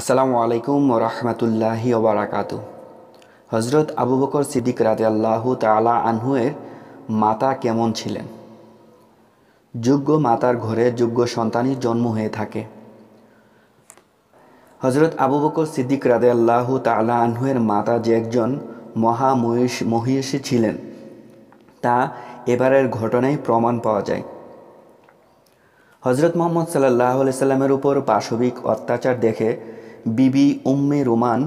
আসসালামু আলাইকুম রহমতুল্লাহি ওবরাকাতু হজরত আবু বকর সিদ্দিক রাজে আল্লাহ তালা আনহুয়ের মাতা কেমন ছিলেন যোগ্য মাতার ঘরে যোগ্য সন্তানই জন্ম হয়ে থাকে হজরত আবু বকর সিদ্দিক রাজে আল্লাহ তালা আনহুয়ের মাতা যে একজন মহামহিষ মহিষী ছিলেন তা এবারের ঘটনায় প্রমাণ পাওয়া যায় হজরত মোহাম্মদ সাল্লাহ সাল্লামের উপর পাশবিক অত্যাচার দেখে বিবি উম্মে রুমান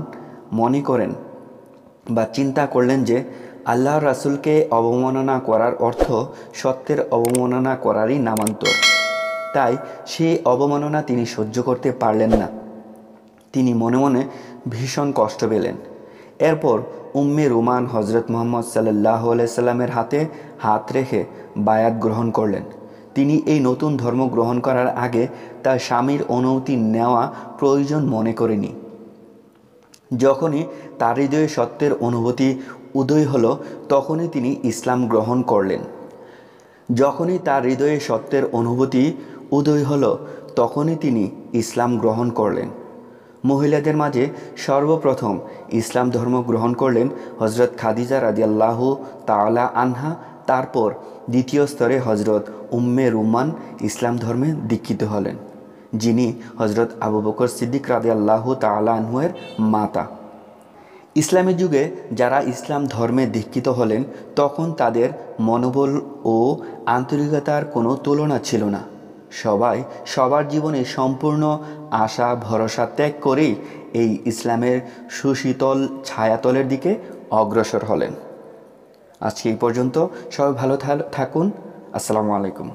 মনে করেন বা চিন্তা করলেন যে আল্লাহ রাসুলকে অবমাননা করার অর্থ সত্যের অবমাননা করারই নামান্তর তাই সে অবমাননা তিনি সহ্য করতে পারলেন না তিনি মনে মনে ভীষণ কষ্ট পেলেন এরপর উম্মে রুমান হজরত মোহাম্মদ সাল্লাহ আলাইসাল্লামের হাতে হাত রেখে বায়াত গ্রহণ করলেন তিনি এই নতুন ধর্ম গ্রহণ করার আগে তার স্বামীর অনুমতি নেওয়া প্রয়োজন মনে করেনি যখনই তার হৃদয়ে সত্যের অনুভূতি উদয় হলো তখনই তিনি ইসলাম গ্রহণ করলেন যখনই তার হৃদয়ে সত্যের অনুভূতি উদয় হলো তখনই তিনি ইসলাম গ্রহণ করলেন মহিলাদের মাঝে সর্বপ্রথম ইসলাম ধর্ম গ্রহণ করলেন হজরত খাদিজা রাজিয়াল্লাহ তালা আনহা তারপর দ্বিতীয় স্তরে হজরত উম্মে রুমান ইসলাম ধর্মে দীক্ষিত হলেন যিনি হজরত আবু বকর সিদ্দিক রাদে আল্লাহ তালাহুয়ের মাতা ইসলামী যুগে যারা ইসলাম ধর্মে দীক্ষিত হলেন তখন তাদের মনোবল ও আন্তরিকতার কোনো তুলনা ছিল না সবাই সবার জীবনে সম্পূর্ণ আশা ভরসা ত্যাগ করেই এই ইসলামের সুশীতল ছায়াতলের দিকে অগ্রসর হলেন আজকে এই পর্যন্ত সবাই ভালো থাকুন আসসালামু আলাইকুম